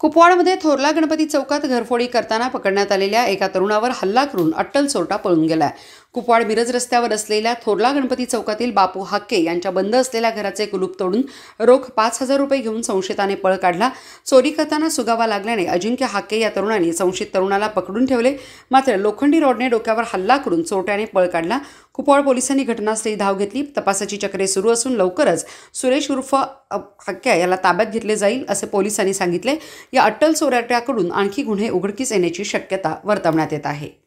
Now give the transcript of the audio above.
कुपवाडमध्ये थोरला गणपती चौकात घरफोडी करताना पकडण्यात आलेल्या एका तरुणावर हल्ला करून अट्टल चोरटा पळून गेलाय कुपवाड मिरज रस्त्यावर असलेल्या थोरला गणपती चौकातील बापू हाके यांच्या बंद असलेल्या घराचे कुलूप तोडून रोख पाच हजार रुपये घेऊन संशयिताने पळ काढला चोरी करताना सुगावा लागल्याने अजिंक्य हाके या तरुणाने संशयित तरुणाला पकडून ठेवले मात्र लोखंडी रॉडने डोक्यावर हल्ला करून चोरट्याने पळ काढला कुपवाड पोलिसांनी घटनास्थळी धाव घेतली तपासाची चक्रे सुरू असून लवकरच सुरेश उर्फ हक्क्या याला ताब्यात घेतले जाईल असे पोलिसांनी सांगितले या अट्टल चोराट्याकडून आणखी गुन्हे उघडकीस येण्याची शक्यता वर्तवण्यात येत आहे